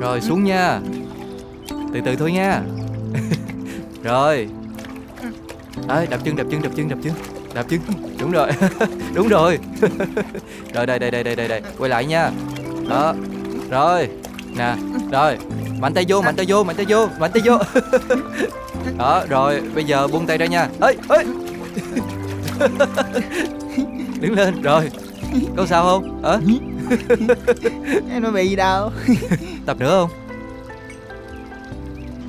Rồi xuống nha Từ từ thôi nha Rồi à, Đạp chân, đạp chân, đạp chân, đạp chân Đạp chân, đúng rồi Đúng rồi Rồi đây, đây, đây, đây, đây, đây Quay lại nha Đó Rồi Nè Rồi Mạnh tay vô, mạnh tay vô, mạnh tay vô, mạnh tay vô Đó, rồi Bây giờ buông tay ra nha Ê, ê Đứng lên, rồi Có sao không? Hả? Em nó bị gì đâu Tập nữa không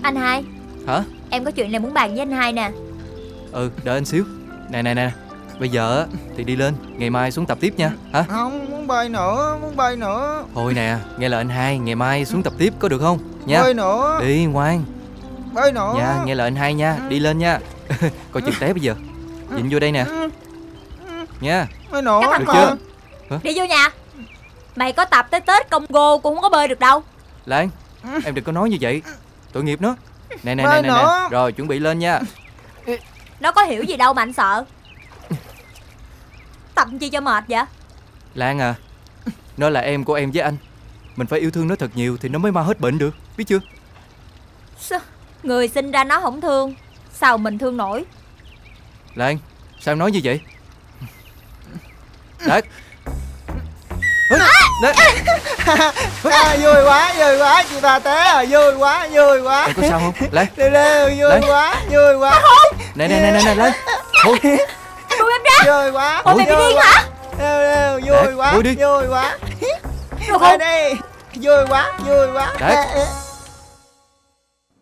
Anh hai Hả Em có chuyện này muốn bàn với anh hai nè Ừ đợi anh xíu Nè nè nè Bây giờ thì đi lên Ngày mai xuống tập tiếp nha hả Không muốn bay nữa Muốn bay nữa Thôi nè Nghe lời anh hai Ngày mai xuống tập tiếp có được không nha Bơi nữa Đi ngoan Bơi nữa Nha nghe lời anh hai nha ừ. Đi lên nha Coi chừng té bây giờ Dịnh ừ. vô đây nè ừ. Nha Bơi nữa Được chưa Hả? Đi vô nhà Mày có tập tới Tết Congo cũng không có bơi được đâu Lan Em đừng có nói như vậy Tội nghiệp nó Nè nè nè nè, nè. Rồi chuẩn bị lên nha Nó có hiểu gì đâu mà anh sợ Tập chi cho mệt vậy Lan à Nó là em của em với anh Mình phải yêu thương nó thật nhiều Thì nó mới mau hết bệnh được Biết chưa Sao? Người sinh ra nó không thương Sao mình thương nổi Lan Sao em nói như vậy Đấy đấy à. à, vui quá vui quá chị ta té rồi à, vui quá vui quá Ê, có sao không lấy lê lê vui lấy. quá vui quá thôi nè nè nè nè nè lấy thôi buông em ra vui quá Ôi, mày bị điên hả lê lê vui quá vui đi vui quá được không đây vui quá vui quá đấy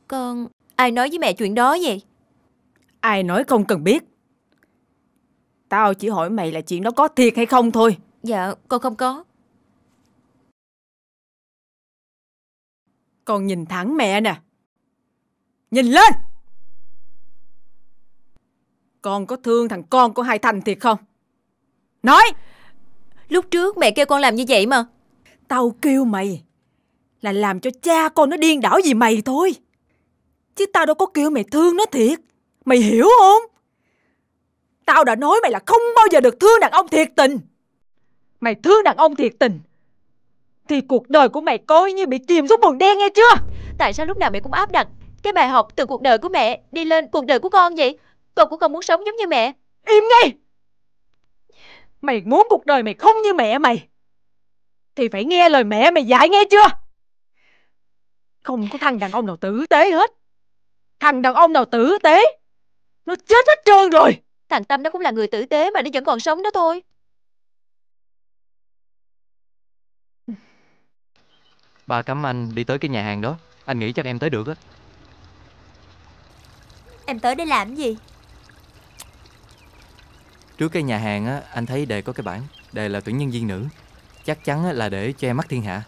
con ai nói với mẹ chuyện đó vậy ai nói không cần biết tao chỉ hỏi mày là chuyện đó có thiệt hay không thôi dạ con không có Con nhìn thẳng mẹ nè. Nhìn lên! Con có thương thằng con của hai Thành thiệt không? Nói! Lúc trước mẹ kêu con làm như vậy mà. Tao kêu mày là làm cho cha con nó điên đảo vì mày thôi. Chứ tao đâu có kêu mày thương nó thiệt. Mày hiểu không? Tao đã nói mày là không bao giờ được thương đàn ông thiệt tình. Mày thương đàn ông thiệt tình thì cuộc đời của mày coi như bị chìm xuống bùn đen nghe chưa Tại sao lúc nào mẹ cũng áp đặt Cái bài học từ cuộc đời của mẹ Đi lên cuộc đời của con vậy Con cũng không muốn sống giống như mẹ Im ngay Mày muốn cuộc đời mày không như mẹ mày Thì phải nghe lời mẹ mày dạy nghe chưa Không có thằng đàn ông nào tử tế hết Thằng đàn ông nào tử tế Nó chết hết trơn rồi Thằng Tâm nó cũng là người tử tế mà nó vẫn còn sống đó thôi Ba cấm anh đi tới cái nhà hàng đó Anh nghĩ chắc em tới được á Em tới để làm gì Trước cái nhà hàng á Anh thấy đề có cái bảng Đề là tuyển nhân viên nữ Chắc chắn là để che mắt thiên hạ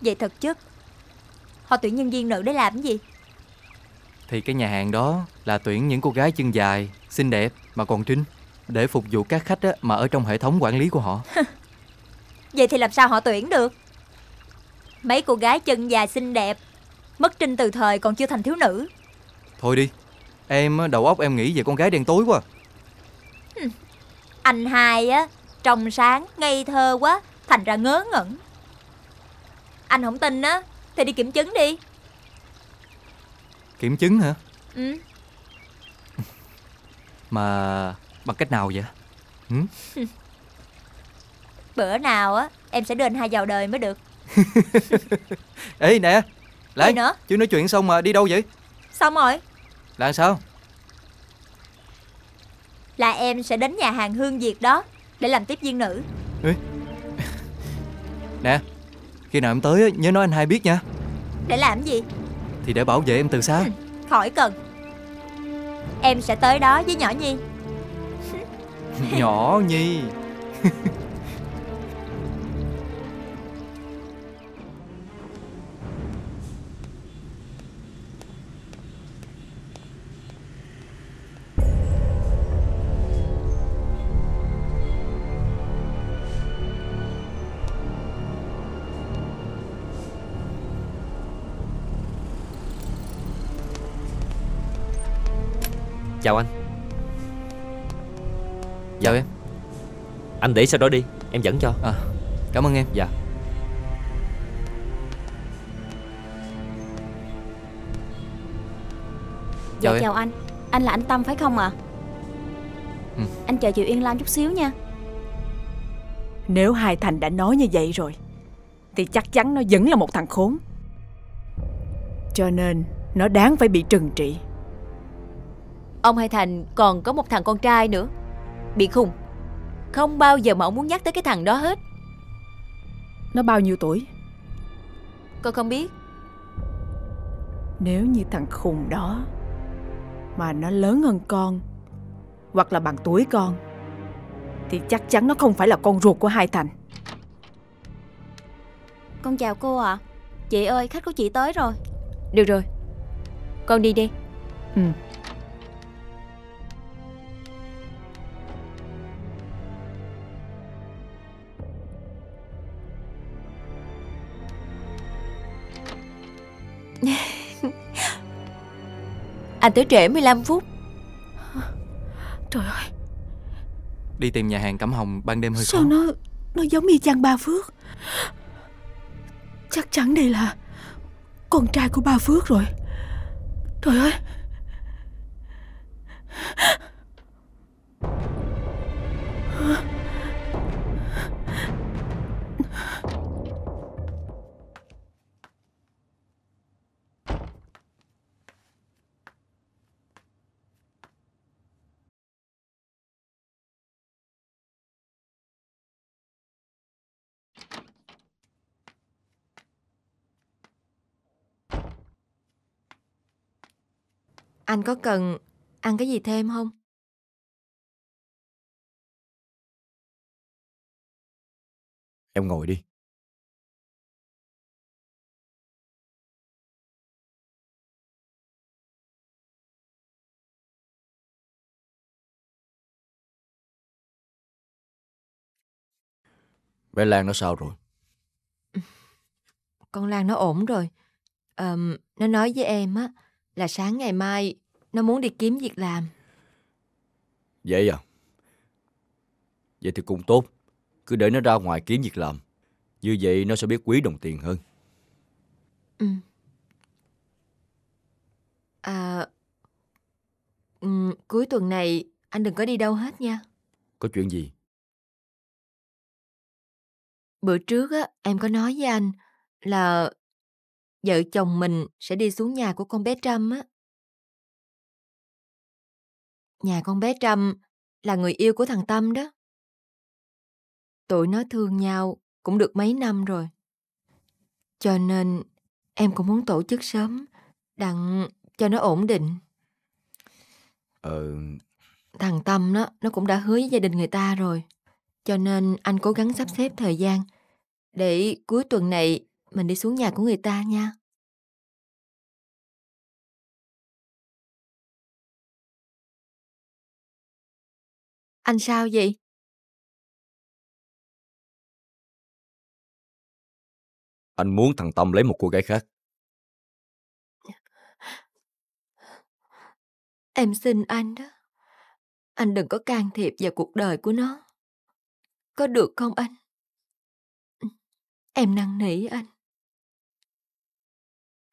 Vậy thật chứ Họ tuyển nhân viên nữ để làm gì Thì cái nhà hàng đó Là tuyển những cô gái chân dài Xinh đẹp mà còn trinh Để phục vụ các khách á, mà ở trong hệ thống quản lý của họ Vậy thì làm sao họ tuyển được Mấy cô gái chân dài xinh đẹp Mất trinh từ thời còn chưa thành thiếu nữ Thôi đi Em đầu óc em nghĩ về con gái đen tối quá Anh hai á Trong sáng ngây thơ quá Thành ra ngớ ngẩn Anh không tin á Thì đi kiểm chứng đi Kiểm chứng hả Ừ Mà bằng cách nào vậy? Ừ? Bữa nào á em sẽ đưa anh hai vào đời mới được Ê nè Lan nữa? Chứ nói chuyện xong mà đi đâu vậy Xong rồi Là sao Là em sẽ đến nhà hàng Hương Việt đó Để làm tiếp viên nữ Ê. Nè Khi nào em tới nhớ nói anh hai biết nha Để làm gì Thì để bảo vệ em từ xa ừ, Khỏi cần Em sẽ tới đó với nhỏ Nhi Nhỏ Nhi Chào anh dạ. Chào dạ. em Anh để sau đó đi Em dẫn cho à, Cảm ơn em Dạ, dạ Chào dạ chào anh Anh là anh Tâm phải không ạ à? ừ. Anh chờ chị Yên Lam chút xíu nha Nếu hai Thành đã nói như vậy rồi Thì chắc chắn nó vẫn là một thằng khốn Cho nên Nó đáng phải bị trừng trị Ông Hai Thành còn có một thằng con trai nữa Bị khùng Không bao giờ mà ông muốn nhắc tới cái thằng đó hết Nó bao nhiêu tuổi Con không biết Nếu như thằng khùng đó Mà nó lớn hơn con Hoặc là bằng tuổi con Thì chắc chắn nó không phải là con ruột của Hai Thành Con chào cô ạ à. Chị ơi khách của chị tới rồi Được rồi Con đi đi Ừ Anh tới trễ 15 phút Trời ơi Đi tìm nhà hàng Cẩm Hồng ban đêm hơi Sao khó Sao nó nó giống y chang Ba Phước Chắc chắn đây là Con trai của Ba Phước rồi Trời ơi Huh? Anh có cần ăn cái gì thêm không? Em ngồi đi. Bé Lan nó sao rồi? Con Lan nó ổn rồi. À, nó nói với em á là sáng ngày mai nó muốn đi kiếm việc làm. Vậy à? Vậy thì cũng tốt. Cứ để nó ra ngoài kiếm việc làm. Như vậy nó sẽ biết quý đồng tiền hơn. Ừ. À, um, cuối tuần này anh đừng có đi đâu hết nha. Có chuyện gì? Bữa trước á, em có nói với anh là vợ chồng mình sẽ đi xuống nhà của con bé Trâm á. Nhà con bé Trâm là người yêu của thằng Tâm đó. Tụi nó thương nhau cũng được mấy năm rồi. Cho nên em cũng muốn tổ chức sớm đặng cho nó ổn định. Ờ... Thằng Tâm đó, nó cũng đã hứa với gia đình người ta rồi. Cho nên anh cố gắng sắp xếp thời gian để cuối tuần này mình đi xuống nhà của người ta nha. Anh sao vậy? Anh muốn thằng Tâm lấy một cô gái khác. Em xin anh đó. Anh đừng có can thiệp vào cuộc đời của nó. Có được không anh? Ừ, em năn nỉ anh.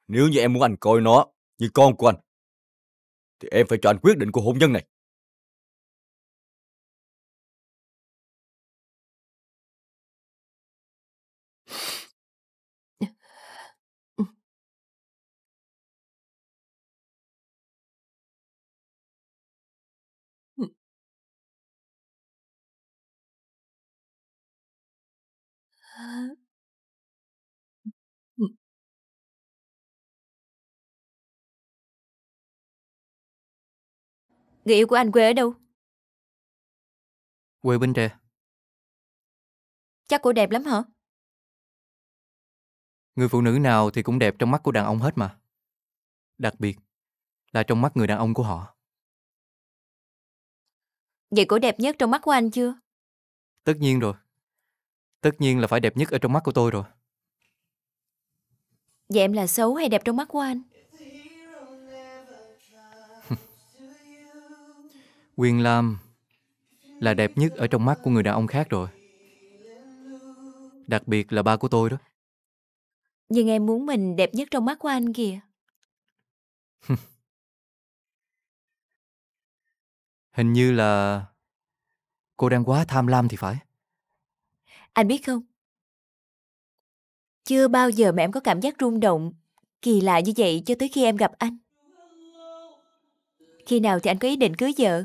Nếu như em muốn anh coi nó như con của anh, thì em phải cho anh quyết định của hôn nhân này. Người yêu của anh quê ở đâu? Quê Bình Tre. Chắc cô đẹp lắm hả? Người phụ nữ nào thì cũng đẹp trong mắt của đàn ông hết mà. Đặc biệt là trong mắt người đàn ông của họ. Vậy cô đẹp nhất trong mắt của anh chưa? Tất nhiên rồi. Tất nhiên là phải đẹp nhất ở trong mắt của tôi rồi. Vậy em là xấu hay đẹp trong mắt của anh? Quyền Lam là đẹp nhất ở trong mắt của người đàn ông khác rồi. Đặc biệt là ba của tôi đó. Nhưng em muốn mình đẹp nhất trong mắt của anh kìa. Hình như là cô đang quá tham lam thì phải. Anh biết không? Chưa bao giờ mà em có cảm giác rung động, kỳ lạ như vậy cho tới khi em gặp anh. Khi nào thì anh có ý định cưới vợ?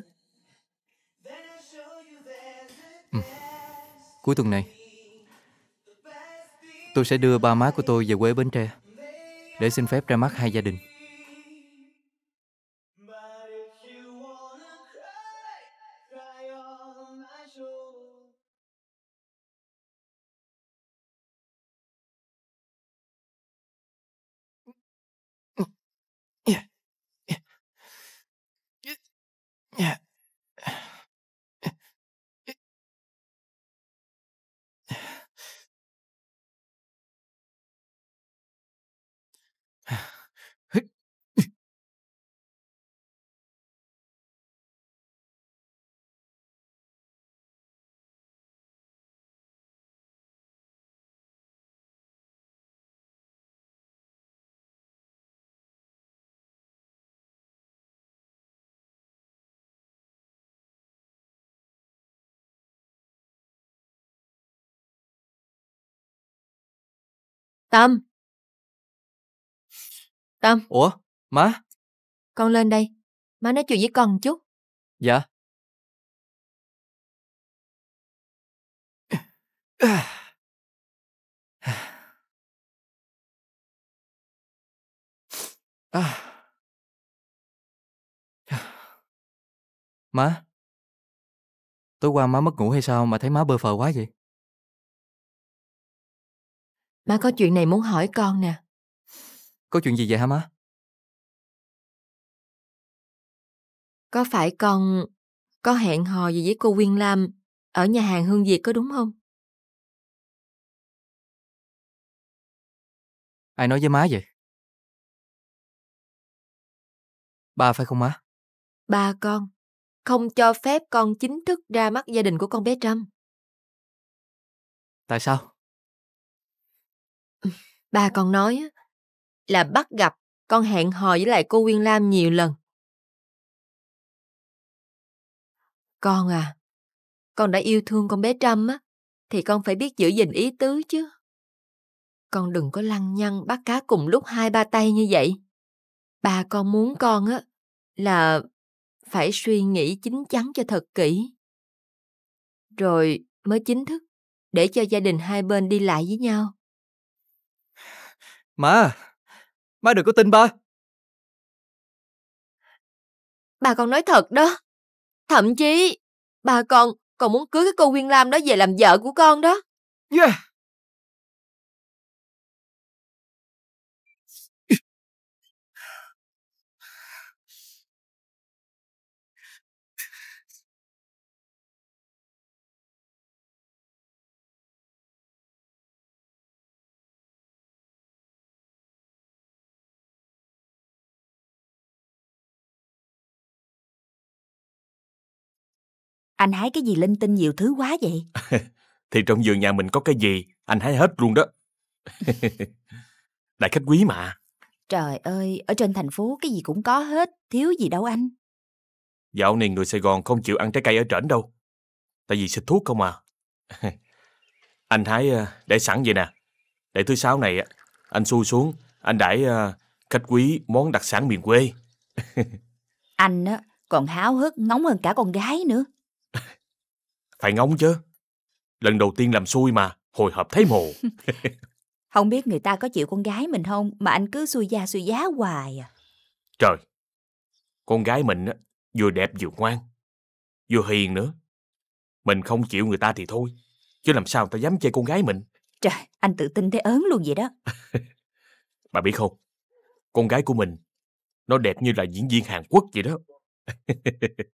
cuối tuần này. Tôi sẽ đưa ba má của tôi về quê Bến Tre để xin phép ra mắt hai gia đình. Tâm! Tâm! Ủa? Má! Con lên đây. Má nói chuyện với con một chút. Dạ. Má! Tối qua má mất ngủ hay sao mà thấy má bơ phờ quá vậy? Má có chuyện này muốn hỏi con nè. Có chuyện gì vậy hả má? Có phải con có hẹn hò gì với cô Quyên Lam ở nhà hàng Hương Việt có đúng không? Ai nói với má vậy? Ba phải không má? Ba con không cho phép con chính thức ra mắt gia đình của con bé Trâm. Tại sao? Ba con nói là bắt gặp con hẹn hò với lại cô Nguyên Lam nhiều lần. Con à, con đã yêu thương con bé Trâm á, thì con phải biết giữ gìn ý tứ chứ. Con đừng có lăng nhăng bắt cá cùng lúc hai ba tay như vậy. Ba con muốn con á là phải suy nghĩ chín chắn cho thật kỹ. Rồi mới chính thức để cho gia đình hai bên đi lại với nhau. Má, má đừng có tin ba. Bà còn nói thật đó. Thậm chí, bà còn còn muốn cưới cái cô Nguyên Lam đó về làm vợ của con đó. Yeah. Anh hái cái gì linh tinh nhiều thứ quá vậy? Thì trong vườn nhà mình có cái gì, anh hái hết luôn đó. Đại khách quý mà. Trời ơi, ở trên thành phố cái gì cũng có hết, thiếu gì đâu anh. Dạo này người Sài Gòn không chịu ăn trái cây ở trển đâu. Tại vì xịt thuốc không à. anh hái ờ, để sẵn vậy nè. Để thứ sáu này anh xu xuống, anh đãi ờ, khách quý món đặc sản miền quê. anh á còn háo hức ngóng hơn cả con gái nữa. Phải ngóng chứ. Lần đầu tiên làm xui mà, hồi hộp thấy mồ. không biết người ta có chịu con gái mình không mà anh cứ xui da xui giá hoài à. Trời, con gái mình á, vừa đẹp vừa ngoan, vừa hiền nữa. Mình không chịu người ta thì thôi, chứ làm sao người ta dám chơi con gái mình. Trời, anh tự tin thế ớn luôn vậy đó. Bà biết không, con gái của mình, nó đẹp như là diễn viên Hàn Quốc vậy đó.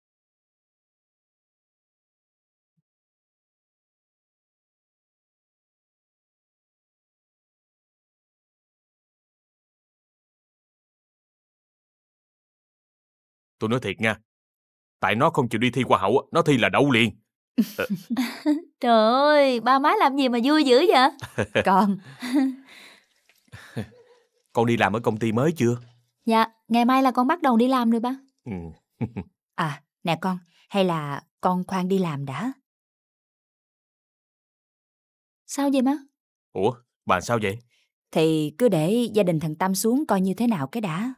Tôi nói thiệt nha. Tại nó không chịu đi thi qua hậu, nó thi là đậu liền. Ờ. Trời ơi, ba má làm gì mà vui dữ vậy? Con. con đi làm ở công ty mới chưa? Dạ, ngày mai là con bắt đầu đi làm rồi ba. Ừ. à, nè con, hay là con khoan đi làm đã. Sao vậy má? Ủa, bà sao vậy? Thì cứ để gia đình thằng Tâm xuống coi như thế nào cái đã.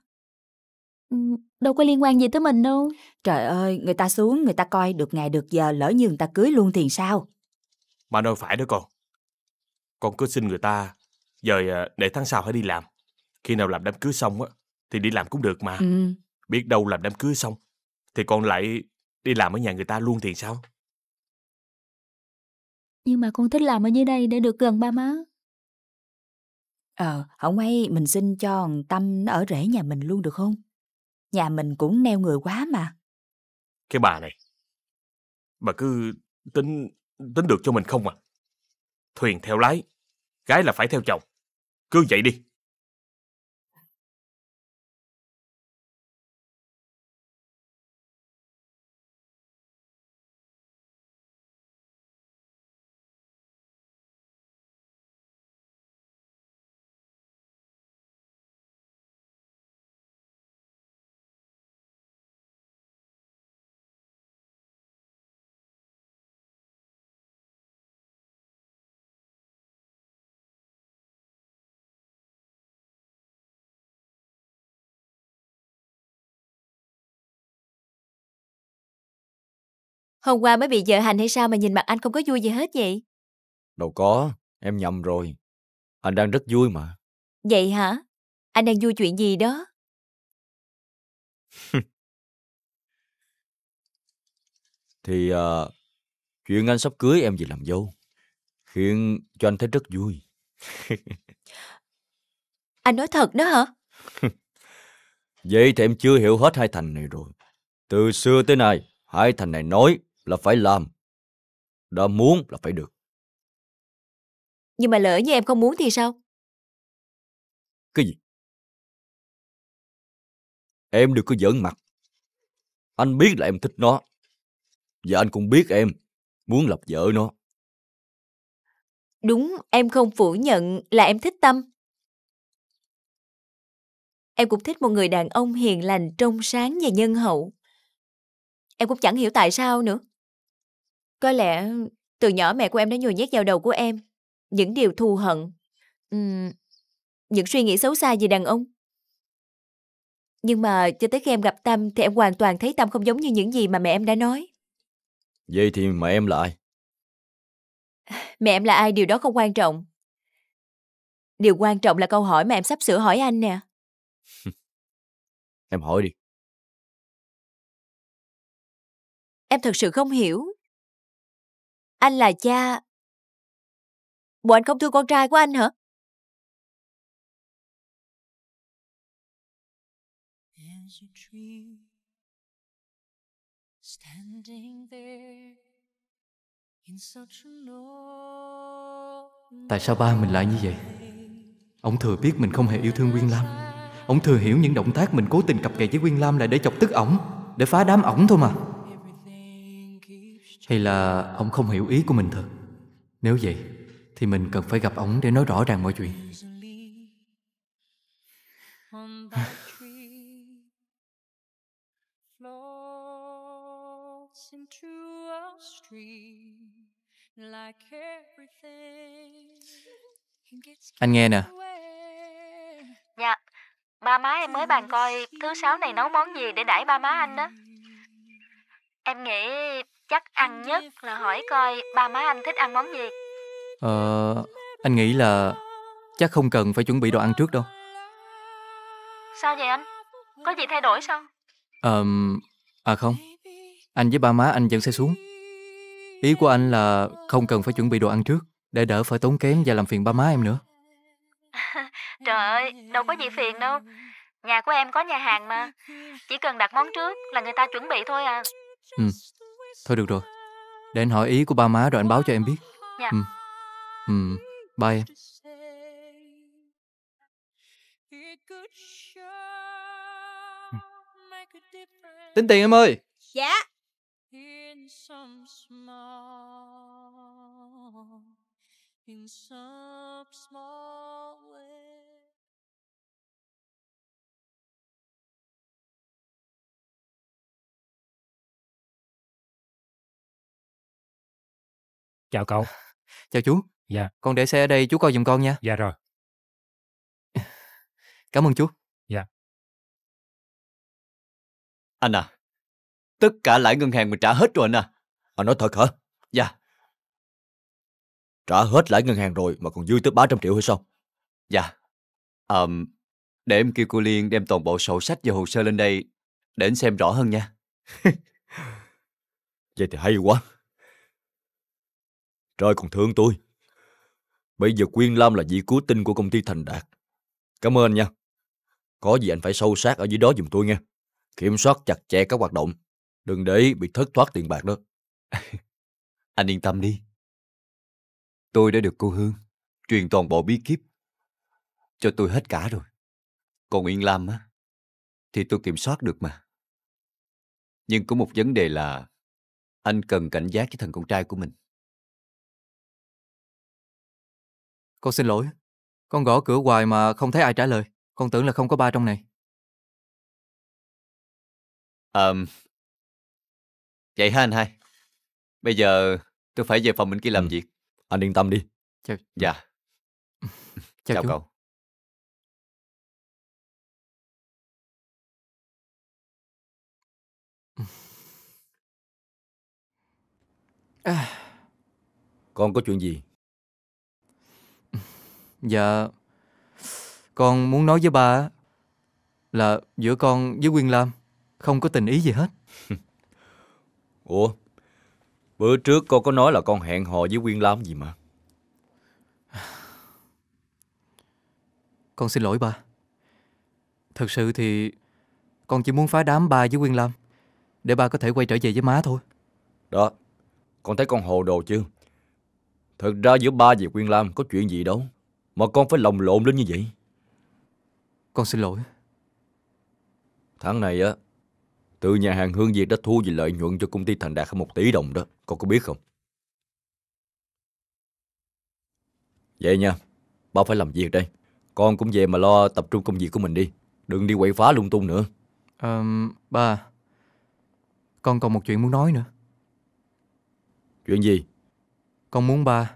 Ừ, đâu có liên quan gì tới mình đâu. Trời ơi, người ta xuống, người ta coi được ngày được giờ, lỡ như người ta cưới luôn thì sao? Mà nói phải đó con. Con cứ xin người ta, giờ để tháng sau hãy đi làm. Khi nào làm đám cưới xong á, thì đi làm cũng được mà. Ừ. Biết đâu làm đám cưới xong, thì con lại đi làm ở nhà người ta luôn thì sao? Nhưng mà con thích làm ở dưới đây để được gần ba má. Ờ, không ấy mình xin cho Tâm nó ở rể nhà mình luôn được không? Nhà mình cũng neo người quá mà. Cái bà này, bà cứ tính tính được cho mình không à. Thuyền theo lái, gái là phải theo chồng. Cứ vậy đi. Hôm qua mới bị vợ hành hay sao mà nhìn mặt anh không có vui gì hết vậy? Đâu có, em nhầm rồi. Anh đang rất vui mà. Vậy hả? Anh đang vui chuyện gì đó? Thì uh, chuyện anh sắp cưới em về làm dâu khiến cho anh thấy rất vui. anh nói thật đó hả? Vậy thì em chưa hiểu hết hai thành này rồi. Từ xưa tới nay, hai thành này nói là phải làm. Đã muốn là phải được. Nhưng mà lỡ như em không muốn thì sao? Cái gì? Em đừng có giỡn mặt. Anh biết là em thích nó. Và anh cũng biết em muốn lập vợ nó. Đúng, em không phủ nhận là em thích Tâm. Em cũng thích một người đàn ông hiền lành, trong sáng và nhân hậu. Em cũng chẳng hiểu tại sao nữa. Có lẽ từ nhỏ mẹ của em đã nhồi nhét vào đầu của em những điều thù hận, um, những suy nghĩ xấu xa về đàn ông. Nhưng mà cho tới khi em gặp Tâm thì em hoàn toàn thấy Tâm không giống như những gì mà mẹ em đã nói. Vậy thì mẹ em là ai? Mẹ em là ai điều đó không quan trọng. Điều quan trọng là câu hỏi mà em sắp sửa hỏi anh nè. em hỏi đi. Em thật sự không hiểu. Anh là cha... Bộ anh không thương con trai của anh hả? Tại sao ba mình lại như vậy? Ông thừa biết mình không hề yêu thương Quyên Lam Ông thừa hiểu những động tác mình cố tình cặp kè với Quyên Lam là để chọc tức ổng Để phá đám ổng thôi mà hay là ông không hiểu ý của mình thật Nếu vậy Thì mình cần phải gặp ông để nói rõ ràng mọi chuyện Anh nghe nè Dạ Ba má em mới bàn coi Thứ sáu này nấu món gì để đãi ba má anh đó Em nghĩ chắc ăn nhất là hỏi coi ba má anh thích ăn món gì. Ờ, anh nghĩ là chắc không cần phải chuẩn bị đồ ăn trước đâu. Sao vậy anh? Có gì thay đổi sao? Ờ, à không. Anh với ba má anh vẫn sẽ xuống. Ý của anh là không cần phải chuẩn bị đồ ăn trước để đỡ phải tốn kém và làm phiền ba má em nữa. Trời ơi, đâu có gì phiền đâu. Nhà của em có nhà hàng mà. Chỉ cần đặt món trước là người ta chuẩn bị thôi à. Ừ, Thôi được rồi, để anh hỏi ý của ba má rồi anh báo cho em biết. Dạ. Ừ. Ừ, bye em. Tính tiền em ơi. Dạ. in Chào cậu. Chào chú. Dạ. Con để xe ở đây chú coi giùm con nha. Dạ rồi. Cảm ơn chú. Dạ. Anh à, tất cả lãi ngân hàng mình trả hết rồi anh à. Anh nói thật hả? Dạ. Trả hết lãi ngân hàng rồi mà còn dư tới 300 triệu hay sao? Dạ. Um, để em kêu cô Liên đem toàn bộ sổ sách và hồ sơ lên đây để anh xem rõ hơn nha. Vậy thì hay quá. Trời còn thương tôi. Bây giờ Quyên Lam là vị cứu tinh của công ty Thành Đạt. Cảm ơn anh nha. Có gì anh phải sâu sát ở dưới đó giùm tôi nha. Kiểm soát chặt chẽ các hoạt động. Đừng để bị thất thoát tiền bạc đó. anh yên tâm đi. Tôi đã được cô Hương truyền toàn bộ bí kíp cho tôi hết cả rồi. Còn Yên Lam á, thì tôi kiểm soát được mà. Nhưng có một vấn đề là anh cần cảnh giác với thằng con trai của mình. Con xin lỗi. Con gõ cửa hoài mà không thấy ai trả lời. Con tưởng là không có ba trong này. Ờm. À, vậy hả anh hai? Bây giờ tôi phải về phòng mình kia làm ừ. việc. Anh yên tâm đi. Chào. Dạ. Chào, Chào chú. cậu. À. Con có chuyện gì Dạ Con muốn nói với ba Là giữa con với Quyên Lam Không có tình ý gì hết Ủa Bữa trước con có nói là con hẹn hò với Quyên Lam gì mà Con xin lỗi ba Thật sự thì Con chỉ muốn phá đám ba với Quyên Lam Để ba có thể quay trở về với má thôi Đó Con thấy con hồ đồ chưa Thật ra giữa ba và Quyên Lam có chuyện gì đâu mà con phải lồng lộn lên như vậy Con xin lỗi Tháng này á Từ nhà hàng Hương Việt đã thu về lợi nhuận cho công ty Thành Đạt hơn một tỷ đồng đó Con có biết không Vậy nha Ba phải làm việc đây Con cũng về mà lo tập trung công việc của mình đi Đừng đi quậy phá lung tung nữa à, Ba Con còn một chuyện muốn nói nữa Chuyện gì? Con muốn ba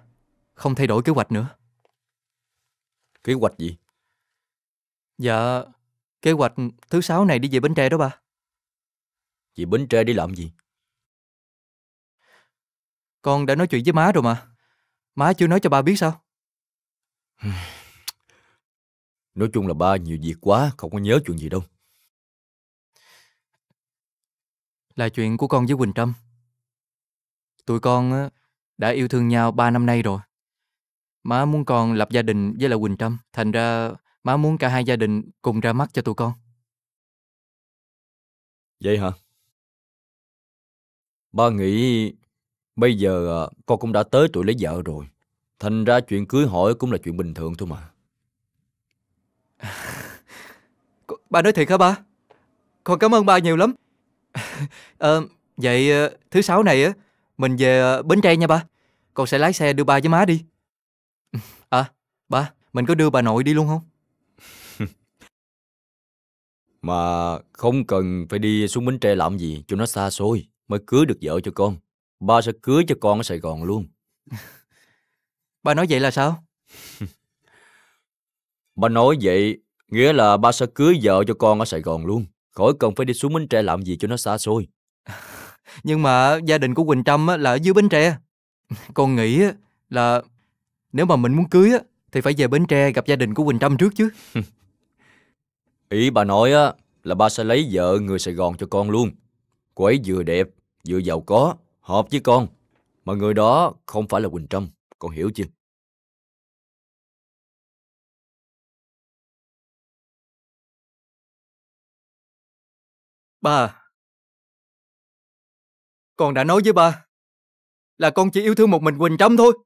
không thay đổi kế hoạch nữa. Kế hoạch gì? Dạ, kế hoạch thứ sáu này đi về Bến Tre đó ba. Chị Bến Tre đi làm gì? Con đã nói chuyện với má rồi mà. Má chưa nói cho ba biết sao? nói chung là ba nhiều việc quá, không có nhớ chuyện gì đâu. Là chuyện của con với Quỳnh Trâm. Tụi con đã yêu thương nhau ba năm nay rồi. Má muốn con lập gia đình với là Quỳnh Trâm. Thành ra má muốn cả hai gia đình cùng ra mắt cho tụi con. Vậy hả? Ba nghĩ bây giờ à, con cũng đã tới tuổi lấy vợ rồi. Thành ra chuyện cưới hỏi cũng là chuyện bình thường thôi mà. Ba nói thiệt hả ba? Con cảm ơn ba nhiều lắm. Ờ, à, vậy thứ sáu này á mình về à, Bến Tre nha ba. Con sẽ lái xe đưa ba với má đi. Ba, mình có đưa bà nội đi luôn không? Mà không cần phải đi xuống Bến Tre làm gì cho nó xa xôi mới cưới được vợ cho con. Ba sẽ cưới cho con ở Sài Gòn luôn. ba nói vậy là sao? ba nói vậy nghĩa là ba sẽ cưới vợ cho con ở Sài Gòn luôn. Khỏi cần phải đi xuống Bến Tre làm gì cho nó xa xôi. Nhưng mà gia đình của Quỳnh Trâm là ở dưới Bến Tre. Con nghĩ là nếu mà mình muốn cưới thì phải về Bến Tre gặp gia đình của Quỳnh Trâm trước chứ. Ý bà nói á là ba sẽ lấy vợ người Sài Gòn cho con luôn. Cô ấy vừa đẹp, vừa giàu có, hợp với con. Mà người đó không phải là Quỳnh Trâm, con hiểu chưa? Ba Con đã nói với ba Là con chỉ yêu thương một mình Quỳnh Trâm thôi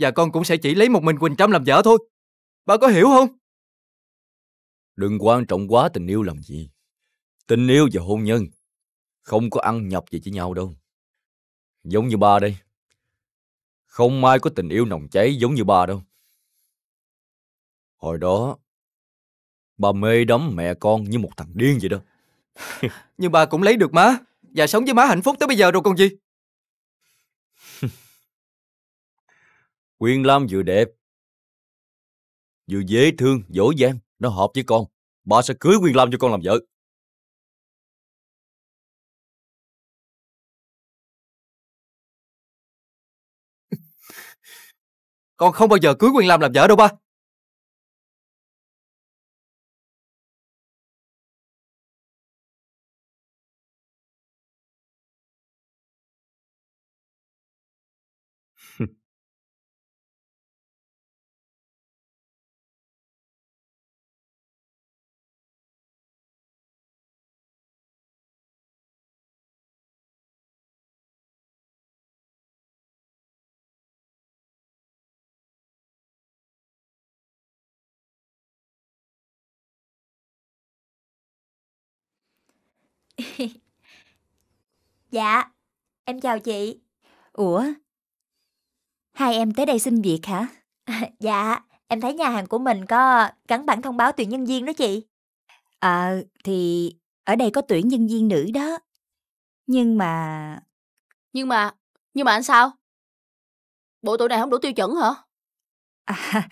và con cũng sẽ chỉ lấy một mình Quỳnh Trâm làm vợ thôi Ba có hiểu không? Đừng quan trọng quá tình yêu làm gì Tình yêu và hôn nhân Không có ăn nhập gì với nhau đâu Giống như ba đây Không ai có tình yêu nồng cháy giống như ba đâu Hồi đó Bà mê đắm mẹ con như một thằng điên vậy đó Nhưng bà cũng lấy được má Và sống với má hạnh phúc tới bây giờ rồi còn gì Quyên Lam vừa đẹp, vừa dễ thương, dỗ dàng, nó hợp với con. Bà sẽ cưới Quyên Lam cho con làm vợ. Con không bao giờ cưới Quyên Lam làm vợ đâu ba. Dạ, em chào chị. Ủa, hai em tới đây xin việc hả? Dạ, em thấy nhà hàng của mình có gắn bản thông báo tuyển nhân viên đó chị. Ờ, à, thì ở đây có tuyển nhân viên nữ đó. Nhưng mà... Nhưng mà, nhưng mà anh sao? Bộ tụi này không đủ tiêu chuẩn hả? À,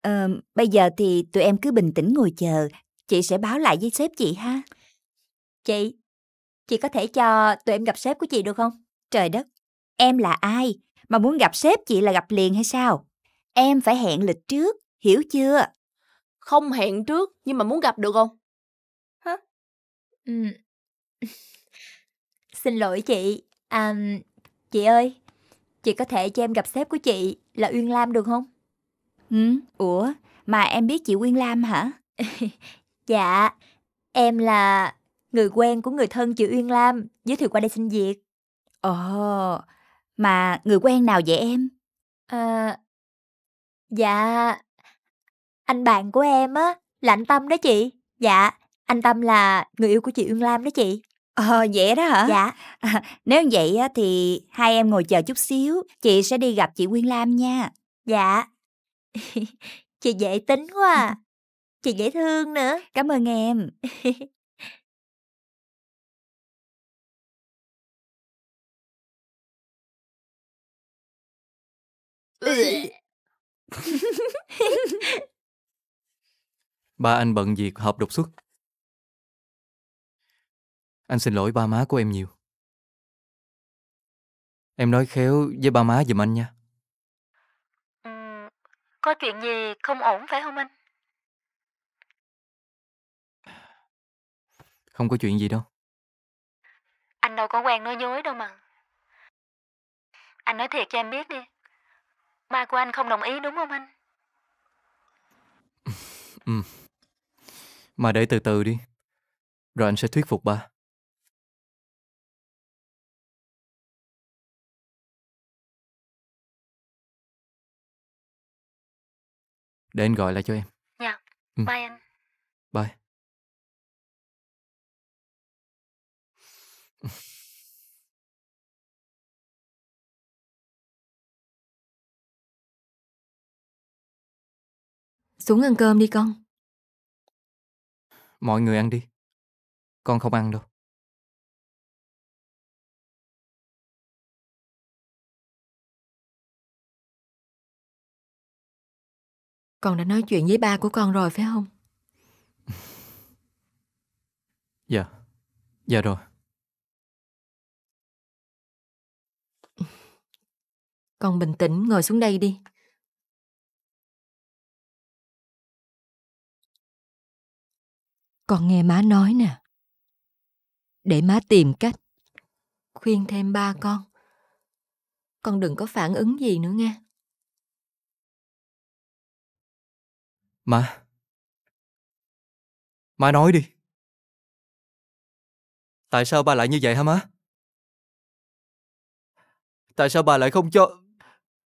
à, bây giờ thì tụi em cứ bình tĩnh ngồi chờ, chị sẽ báo lại với sếp chị ha. Chị, Chị có thể cho tụi em gặp sếp của chị được không? Trời đất, em là ai? Mà muốn gặp sếp chị là gặp liền hay sao? Em phải hẹn lịch trước, hiểu chưa? Không hẹn trước, nhưng mà muốn gặp được không? Hả? Ừ. Xin lỗi chị. À, chị ơi, chị có thể cho em gặp sếp của chị là Uyên Lam được không? Ừ, ủa, mà em biết chị Uyên Lam hả? dạ, em là người quen của người thân chị Uyên Lam giới thiệu qua đây xin việc. Ồ, mà người quen nào vậy em? À, dạ, anh bạn của em á, là anh Tâm đó chị. Dạ, anh Tâm là người yêu của chị Uyên Lam đó chị. Ờ, vậy đó hả? Dạ. À, nếu vậy á, thì hai em ngồi chờ chút xíu, chị sẽ đi gặp chị Uyên Lam nha. Dạ. chị dễ tính quá à. Chị dễ thương nữa. Cảm ơn em. Ừ. ba anh bận việc họp đột xuất. Anh xin lỗi ba má của em nhiều. Em nói khéo với ba má giùm anh nha. Ừ, có chuyện gì không ổn phải không anh? Không có chuyện gì đâu. Anh đâu có quen nói dối đâu mà. Anh nói thiệt cho em biết đi. Ba của anh không đồng ý đúng không anh? ừ. Mà để từ từ đi. Rồi anh sẽ thuyết phục ba. Để anh gọi lại cho em. Dạ. Yeah. Ừ. Bye anh. Bye. Xuống ăn cơm đi con Mọi người ăn đi Con không ăn đâu Con đã nói chuyện với ba của con rồi phải không? Dạ Dạ rồi Con bình tĩnh ngồi xuống đây đi Con nghe má nói nè. Để má tìm cách. Khuyên thêm ba con. Con đừng có phản ứng gì nữa nghe. Má. Má nói đi. Tại sao ba lại như vậy hả má? Tại sao bà lại không cho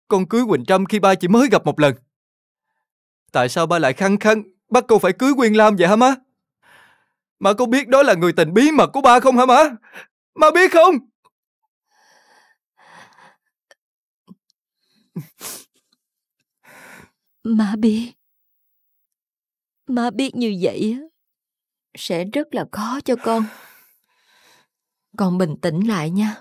con cưới Quỳnh Trâm khi ba chỉ mới gặp một lần? Tại sao ba lại khăng khăng bắt cô phải cưới Quyên Lam vậy hả má? Má có biết đó là người tình bí mật của ba không hả má? Má biết không? Má biết. Má biết như vậy sẽ rất là khó cho con. Con bình tĩnh lại nha.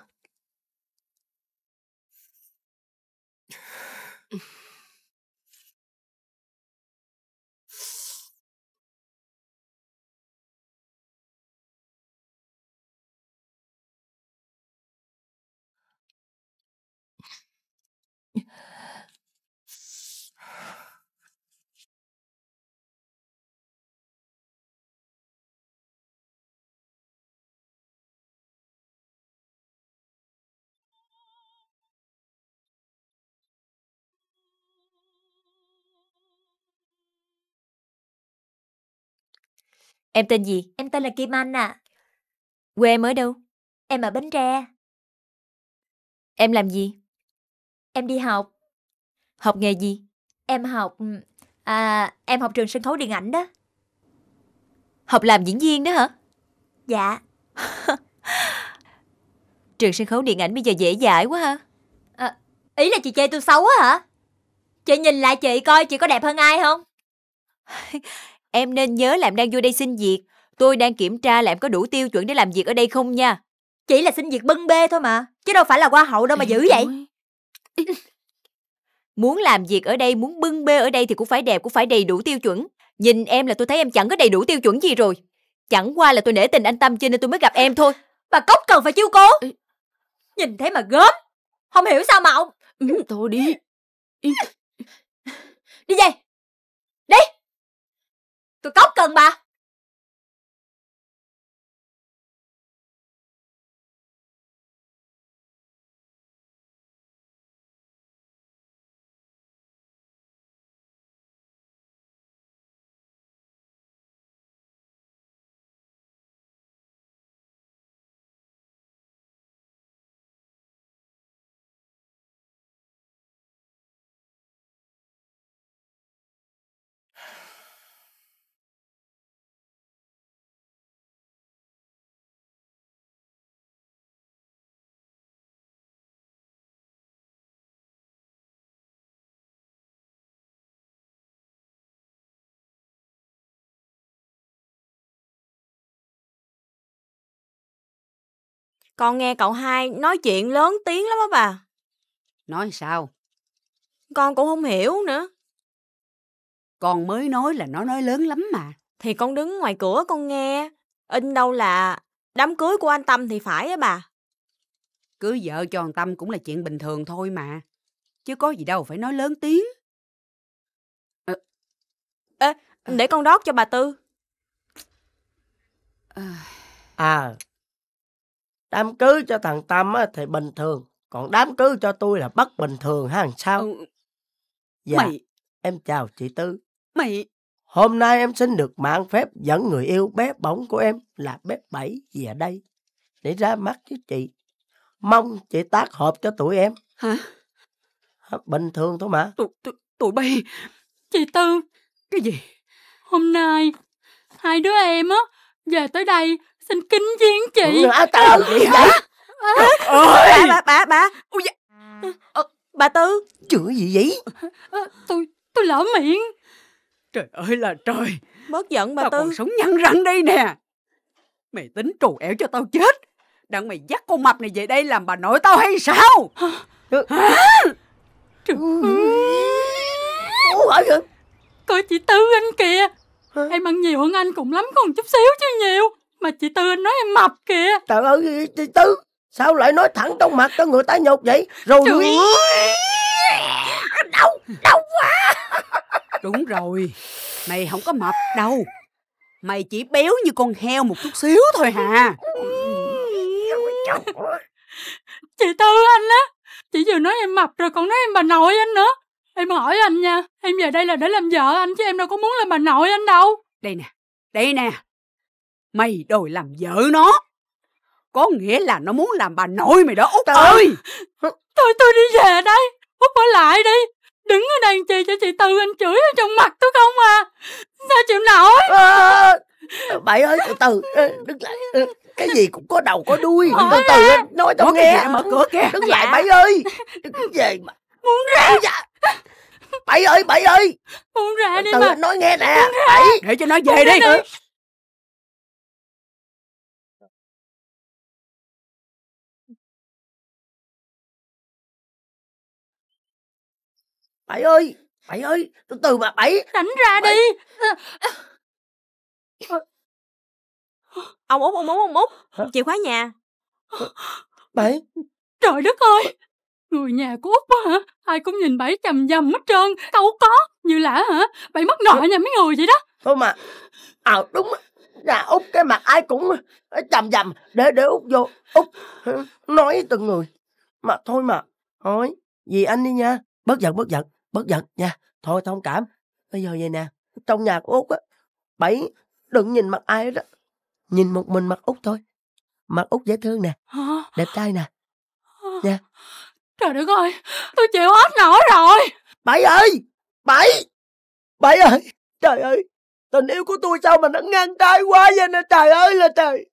Em tên gì? Em tên là Kim Anh ạ. À. Quê em ở đâu? Em ở Bến Tre. Em làm gì? Em đi học. Học nghề gì? Em học... À, em học trường sân khấu điện ảnh đó. Học làm diễn viên đó hả? Dạ. trường sân khấu điện ảnh bây giờ dễ dãi quá ha. À, ý là chị chê tôi xấu á hả? Chị nhìn lại chị coi chị có đẹp hơn ai không? Em nên nhớ là em đang vô đây xin việc. Tôi đang kiểm tra là em có đủ tiêu chuẩn để làm việc ở đây không nha. Chỉ là xin việc bưng bê thôi mà. Chứ đâu phải là qua hậu đâu mà dữ vậy. muốn làm việc ở đây, muốn bưng bê ở đây thì cũng phải đẹp, cũng phải đầy đủ tiêu chuẩn. Nhìn em là tôi thấy em chẳng có đầy đủ tiêu chuẩn gì rồi. Chẳng qua là tôi nể tình anh Tâm cho nên tôi mới gặp em thôi. Bà Cốc cần phải chiêu cố. Nhìn thấy mà gớm. Không hiểu sao mà ông... thôi đi. Đi về tôi cóc cần bà Con nghe cậu hai nói chuyện lớn tiếng lắm á bà. Nói sao? Con cũng không hiểu nữa. Con mới nói là nó nói lớn lắm mà. Thì con đứng ngoài cửa con nghe. In đâu là đám cưới của anh Tâm thì phải á bà. Cưới vợ cho anh Tâm cũng là chuyện bình thường thôi mà. Chứ có gì đâu phải nói lớn tiếng. À, Ê, ờ. để con đót cho bà Tư. À đám cưới cho thằng Tâm á, thì bình thường, còn đám cưới cho tôi là bất bình thường ha làm sao? Ừ. Dạ, mày... em chào chị Tư. Mày... Hôm nay em xin được mạng phép dẫn người yêu bé bỏng của em là bé Bảy về đây để ra mắt với chị. Mong chị tác hợp cho tụi em. Hả? Bình thường thôi mà. Tụi, tụi, tụi bay, chị Tư, cái gì? Hôm nay, hai đứa em á, về tới đây xin kính chiến chị Má Bà, bà, bà, bà Ôi Bà Tư Chửi gì vậy ờ, Tôi, tôi lỡ miệng Trời ơi là trời Bớt giận bà tao Tư còn sống nhăn răng đây nè Mày tính trù ẻo cho tao chết Đặng mày dắt con mập này về đây làm bà nội tao hay sao Hả Trời ơi Coi chị Tư anh kìa Em ăn nhiều hơn anh cũng lắm còn chút xíu chứ nhiều mà chị tư nói em mập kìa trời ơi chị tư sao lại nói thẳng trong mặt cho người ta nhột vậy rồi trời ơi đau đau quá đúng rồi mày không có mập đâu mày chỉ béo như con heo một chút xíu thôi hà chị tư anh á chị vừa nói em mập rồi còn nói em bà nội anh nữa em hỏi anh nha em về đây là để làm vợ anh chứ em đâu có muốn làm bà nội anh đâu đây nè đây nè mày đòi làm vợ nó có nghĩa là nó muốn làm bà nội mày đó út ơi thôi tôi đi về đây út bỏ lại đi đứng ở đây chi cho chị tư anh chửi ở trong mặt tôi không à sao chịu nổi à, bậy ơi từ từ đứng lại cái gì cũng có đầu có đuôi từ từ nói tao nghe mở cửa kìa đứng dạ. lại bậy ơi đứng về mà muốn ra dạ. bậy ơi bậy ơi muốn ra đi từ mà nói nghe nè bậy để cho nó về đi bảy ơi bảy ơi từ từ mà bảy đánh ra bảy. đi ờ. ờ. ông út ông út ông út chìa khóa nhà ờ. bảy trời đất ơi người nhà của út hả ai cũng nhìn bảy chầm dầm hết trơn đâu có như là hả bảy mất nợ dạ. nhà mấy người vậy đó thôi mà à đúng nhà út cái mặt ai cũng chầm dầm để để út vô út nói từng người mà thôi mà thôi vì anh đi nha bớt giận bớt giận bất giận nha thôi thông cảm bây giờ vậy nè trong nhà của út á bảy đừng nhìn mặt ai đó nhìn một mình mặt út thôi mặt út dễ thương nè đẹp trai nè nha trời đất ơi tôi chịu hết nổi rồi bảy ơi bảy bảy ơi trời ơi tình yêu của tôi sao mà nó ngang trái quá vậy nè trời ơi là trời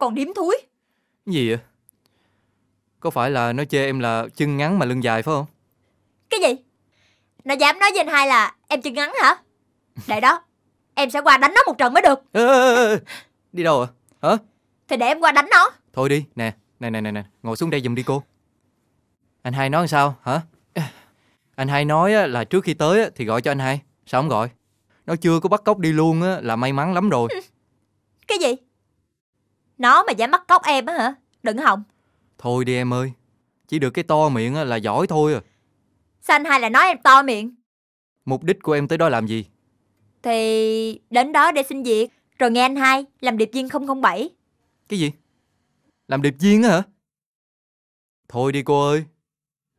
Còn điếm thúi Gì vậy? Có phải là nó chê em là chân ngắn mà lưng dài phải không? Cái gì? Nó dám nói với anh hai là em chân ngắn hả? Để đó Em sẽ qua đánh nó một trận mới được ê, ê, ê. Đi đâu à? Hả? Thì để em qua đánh nó Thôi đi, nè Nè nè nè nè Ngồi xuống đây giùm đi cô Anh hai nói sao hả? Anh hai nói là trước khi tới thì gọi cho anh hai Sao không gọi? Nó chưa có bắt cóc đi luôn á là may mắn lắm rồi Cái gì? Nó mà dám bắt cóc em á hả? Đừng hòng. Thôi đi em ơi. Chỉ được cái to miệng là giỏi thôi à. Xanh hay là nói em to miệng? Mục đích của em tới đó làm gì? Thì đến đó để xin việc. Rồi nghe anh hai làm điệp viên 007. Cái gì? Làm điệp viên á hả? Thôi đi cô ơi.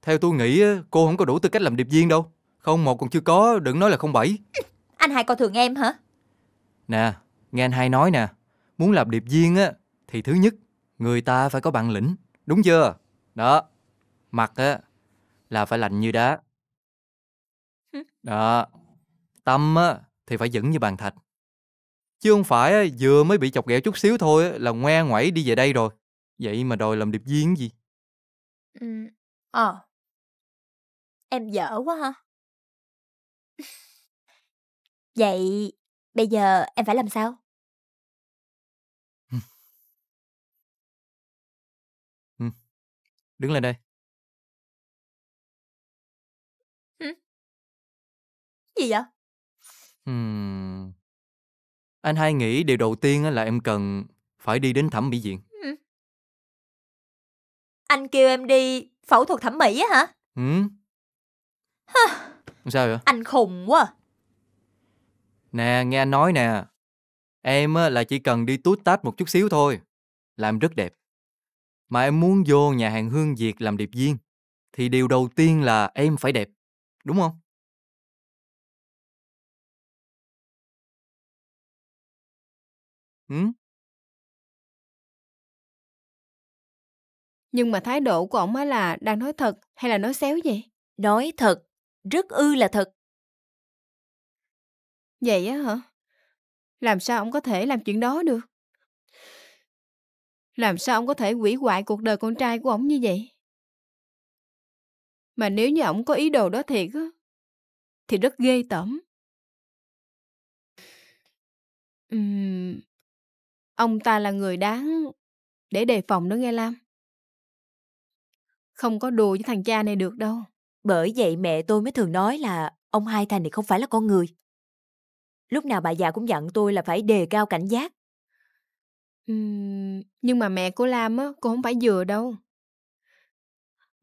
Theo tôi nghĩ cô không có đủ tư cách làm điệp viên đâu. Không một còn chưa có, đừng nói là 07. anh hai coi thường em hả? Nè, nghe anh hai nói nè. Muốn làm điệp viên á thì thứ nhất người ta phải có bản lĩnh đúng chưa đó mặt á là phải lạnh như đá đó tâm á thì phải vững như bàn thạch chứ không phải á, vừa mới bị chọc ghẹo chút xíu thôi á, là ngoe ngoẩy đi về đây rồi vậy mà đòi làm điệp viên gì ừ ờ em dở quá hả vậy bây giờ em phải làm sao Đứng lên đây. Hử? Gì vậy? Ừm. Anh hai nghĩ điều đầu tiên là em cần phải đi đến thẩm mỹ viện. Anh kêu em đi phẫu thuật thẩm mỹ á hả? Ừ. Hả? Sao vậy? Anh khùng quá. À. Nè, nghe anh nói nè. Em là chỉ cần đi tút tát một chút xíu thôi. làm rất đẹp mà em muốn vô nhà hàng Hương Việt làm điệp viên thì điều đầu tiên là em phải đẹp, đúng không? Ừ? Nhưng mà thái độ của ông ấy là đang nói thật hay là nói xéo vậy? Nói thật, rất ư là thật. Vậy á hả? Làm sao ông có thể làm chuyện đó được? Làm sao ông có thể quỷ hoại cuộc đời con trai của ông như vậy? Mà nếu như ông có ý đồ đó thiệt á, thì rất ghê tởm. Uhm, ông ta là người đáng để đề phòng đó nghe Lam. Không có đùa với thằng cha này được đâu. Bởi vậy mẹ tôi mới thường nói là ông Hai Thành này không phải là con người. Lúc nào bà già cũng dặn tôi là phải đề cao cảnh giác nhưng mà mẹ của Lam á, cô không phải vừa đâu.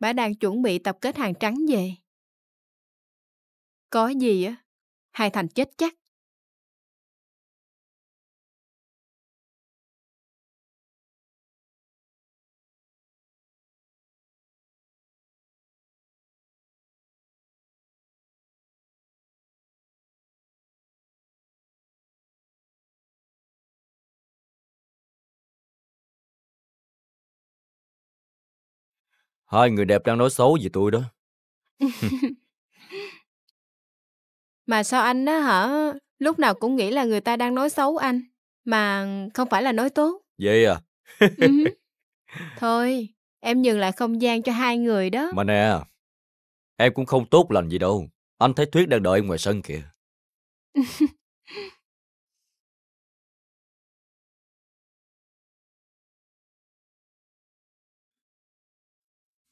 Bà đang chuẩn bị tập kết hàng trắng về. Có gì á, hai Thành chết chắc. Hai người đẹp đang nói xấu về tôi đó. mà sao anh đó hả, lúc nào cũng nghĩ là người ta đang nói xấu anh, mà không phải là nói tốt. Vậy à? Ừ Thôi, em nhường lại không gian cho hai người đó. Mà nè, em cũng không tốt lành gì đâu. Anh thấy Thuyết đang đợi ngoài sân kìa.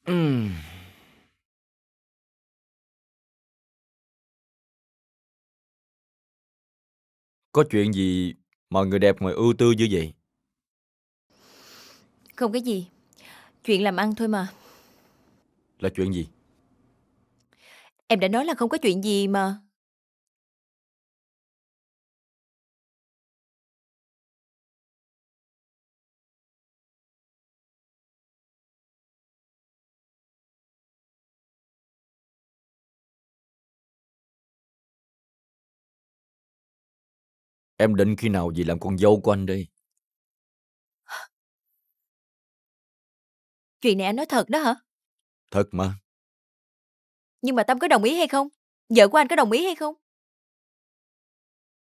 Có chuyện gì mà người đẹp ngoài ưu tư như vậy? Không cái gì, chuyện làm ăn thôi mà. Là chuyện gì? Em đã nói là không có chuyện gì mà. Em định khi nào gì làm con dâu của anh đây? Chuyện này anh nói thật đó hả? Thật mà. Nhưng mà Tâm có đồng ý hay không? Vợ của anh có đồng ý hay không?